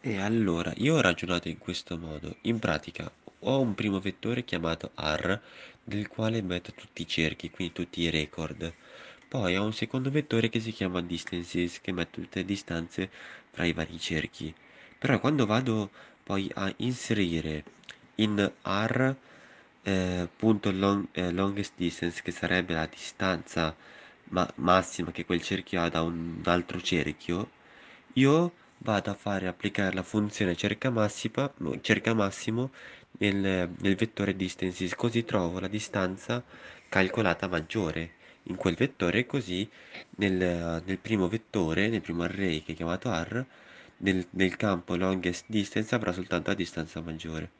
E allora, io ho ragionato in questo modo. In pratica, ho un primo vettore chiamato R, nel quale metto tutti i cerchi, quindi tutti i record. Poi ho un secondo vettore che si chiama distances, che metto tutte le distanze tra i vari cerchi. Però quando vado poi a inserire in R eh, punto long, eh, longest distance, che sarebbe la distanza ma massima che quel cerchio ha da un altro cerchio, io vado a fare applicare la funzione cerca, massima, cerca massimo nel, nel vettore distances, così trovo la distanza calcolata maggiore in quel vettore, così nel, nel primo vettore, nel primo array che è chiamato R, nel, nel campo longest distance avrà soltanto la distanza maggiore.